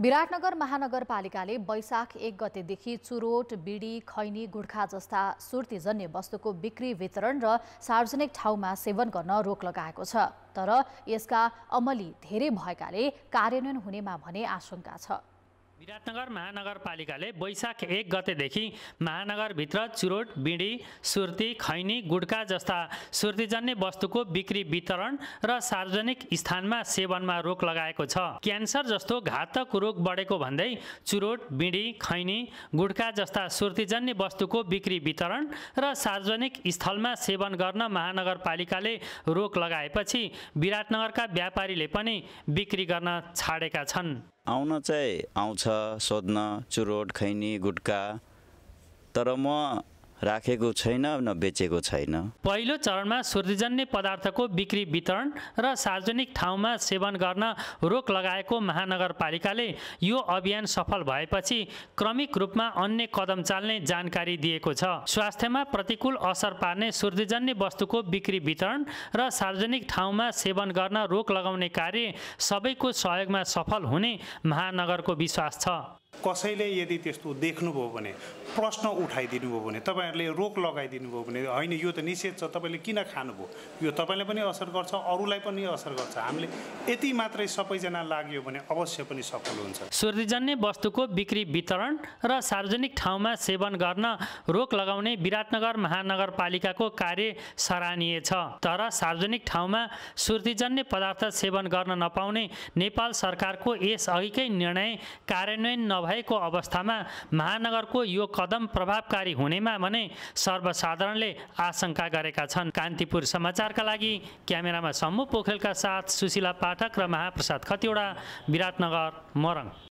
विराटनगर महानगरपालिकाले वैशाख एक गतेदेखि चुरोट बिडी खैनी गुड्खा जस्ता सुर्तीजन्य वस्तुको बिक्री वितरण र सार्वजनिक ठाउँमा सेवन गर्न रोक लगाएको छ तर यसका अमली धेरै भएकाले कार्यान्वयन हुनेमा भने आशंका छ विराटनगर महानगरपालिकाले वैशाख एक गतेदेखि महानगरभित्र चुरोट बिँडी सुर्ती खैनी गुड्का जस्ता सुर्तीजन्य वस्तुको बिक्री वितरण र सार्वजनिक स्थानमा सेवनमा रोक लगाएको छ क्यान्सर जस्तो घातक रोग बढेको भन्दै चुरोट बिँडी खैनी गुड्का जस्ता सुर्तीजन्य वस्तुको बिक्री वितरण र सार्वजनिक स्थलमा सेवन गर्न महानगरपालिकाले रोक लगाएपछि विराटनगरका व्यापारीले पनि बिक्री गर्न छाडेका छन् आउन चाहिँ आउँछ सोध्न चुरोट खैनी गुट्का तर म राखेको छैन न बेचेको छैन पहिलो चरणमा सुर्दिजन्य पदार्थको बिक्री वितरण र सार्वजनिक ठाउँमा सेवन गर्न रोक लगाएको महानगरपालिकाले यो अभियान सफल भएपछि क्रमिक रूपमा अन्य कदम चाल्ने जानकारी दिएको छ स्वास्थ्यमा प्रतिकूल असर पार्ने सुर्दिजन्य वस्तुको बिक्री वितरण र सार्वजनिक ठाउँमा सेवन गर्न रोक लगाउने कार्य सबैको सहयोगमा सफल हुने महानगरको विश्वास छ कसैले यदि त्यस्तो देख्नुभयो भने प्रश्न उठाइदिनु भयो भने तपाईँहरूले रोक लगाइदिनु भयो भने होइन यो त निषेध छ तपाईँले किन खानुभयो यो तपाईँलाई पनि असर गर्छ अरूलाई पनि असर गर्छ हामीले यति मात्रै सबैजना लाग्यो भने अवश्य पनि सफल हुन्छ सुर्दिजन्य वस्तुको बिक्री वितरण र सार्वजनिक ठाउँमा सेवन गर्न रोक लगाउने विराटनगर महानगरपालिकाको कार्य सराहनीय छ तर सार्वजनिक ठाउँमा सुर्तिजन्य पदार्थ सेवन गर्न नपाउने नेपाल सरकारको यस अघिकै निर्णय कार्यान्वयन नभए भएको अवस्थामा महानगरको यो कदम प्रभावकारी हुनेमा भने सर्वसाधारणले आशंका गरेका छन् कान्तिपुर समाचारका लागि क्यामेरामा सम्म पोखरेलका साथ सुशीला पाठक र महाप्रसाद खतिवडा विराटनगर मोरङ